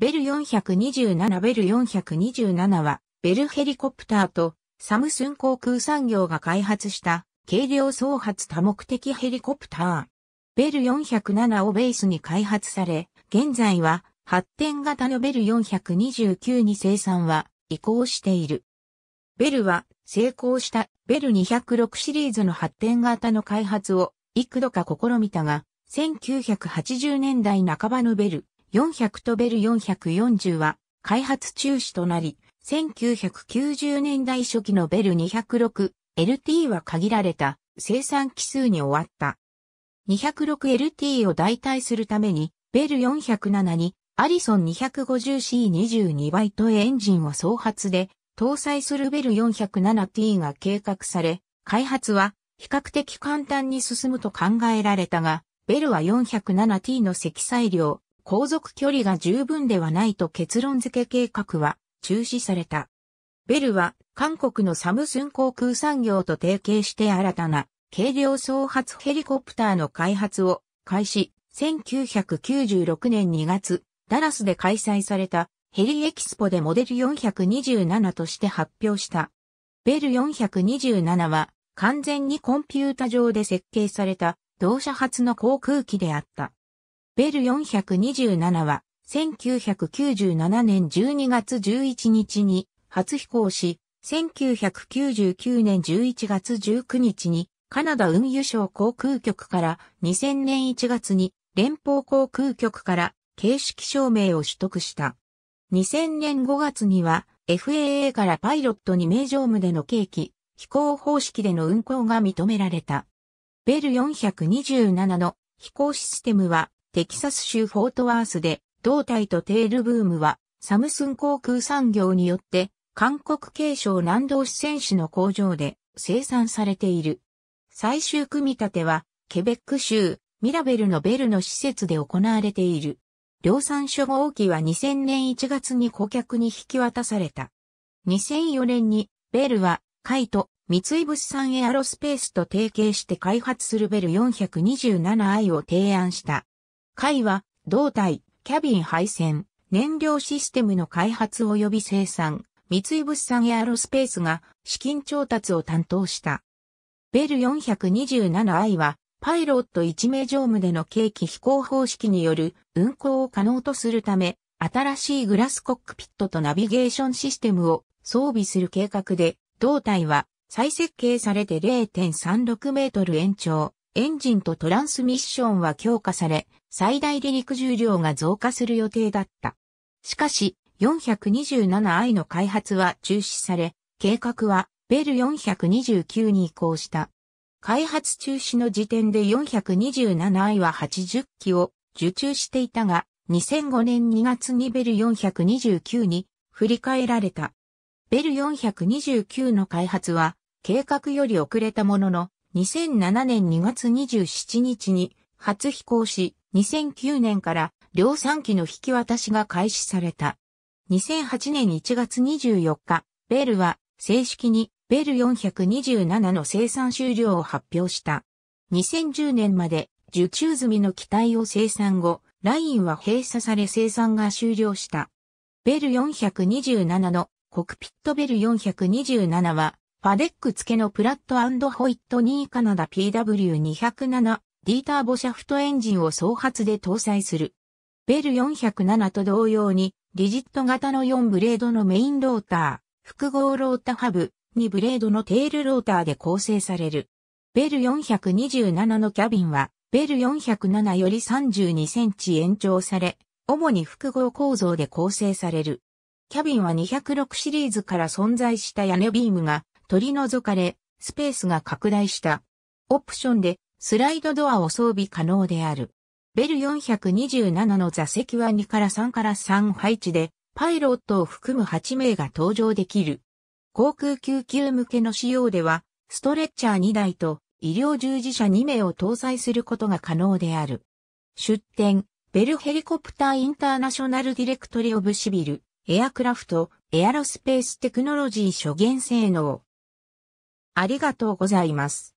ベル427ベル427は、ベルヘリコプターとサムスン航空産業が開発した軽量総発多目的ヘリコプター。ベル407をベースに開発され、現在は発展型のベル429に生産は移行している。ベルは成功したベル206シリーズの発展型の開発を幾度か試みたが、1980年代半ばのベル400とベル440は開発中止となり、1990年代初期のベル 206LT は限られた生産機数に終わった。206LT を代替するために、ベル407にアリソン 250C22 バイトエンジンを総発で搭載するベル 407T が計画され、開発は比較的簡単に進むと考えられたが、ベルは 407T の積載量、航続距離が十分ではないと結論付け計画は中止された。ベルは韓国のサムスン航空産業と提携して新たな軽量双発ヘリコプターの開発を開始、1996年2月、ダラスで開催されたヘリエキスポでモデル427として発表した。ベル427は完全にコンピュータ上で設計された同社発の航空機であった。ベル427は、1997年12月11日に初飛行し、1999年11月19日にカナダ運輸省航空局から2000年1月に連邦航空局から形式証明を取得した。2000年5月には FAA からパイロットに名乗務での契機、飛行方式での運航が認められた。ベル427の飛行システムはテキサス州フォートワースで、胴体とテールブームは、サムスン航空産業によって、韓国継承南道支川市の工場で生産されている。最終組み立ては、ケベック州、ミラベルのベルの施設で行われている。量産初号機は2000年1月に顧客に引き渡された。2004年に、ベルは、カイト、三井物産エアロスペースと提携して開発するベル 427i を提案した。会は、胴体、キャビン配線、燃料システムの開発及び生産、三井物産エアロスペースが資金調達を担当した。ベル 427i は、パイロット1名乗務での計器飛行方式による運航を可能とするため、新しいグラスコックピットとナビゲーションシステムを装備する計画で、胴体は再設計されて0.36メートル延長、エンジンとトランスミッションは強化され、最大離陸重量が増加する予定だった。しかし、427i の開発は中止され、計画はベル429に移行した。開発中止の時点で 427i は80機を受注していたが、2005年2月にベル429に振り替えられた。ベル429の開発は計画より遅れたものの、2007年2月27日に初飛行し、2009年から量産機の引き渡しが開始された。2008年1月24日、ベルは正式にベル427の生産終了を発表した。2010年まで受注済みの機体を生産後、ラインは閉鎖され生産が終了した。ベル427のコクピットベル427は、ファデック付けのプラットホイットニーカナダ PW207 ディーターボシャフトエンジンを総発で搭載する。ベル407と同様に、リジット型の4ブレードのメインローター、複合ロータハブ、2ブレードのテールローターで構成される。ベル427のキャビンは、ベル407より32センチ延長され、主に複合構造で構成される。キャビンは206シリーズから存在した屋根ビームが取り除かれ、スペースが拡大した。オプションでスライドドアを装備可能である。ベル427の座席は2から3から3配置で、パイロットを含む8名が搭乗できる。航空救急向けの仕様では、ストレッチャー2台と医療従事者2名を搭載することが可能である。出展、ベルヘリコプターインターナショナルディレクトリオブシビル、エアクラフト、エアロスペーステクノロジー諸元性能。ありがとうございます。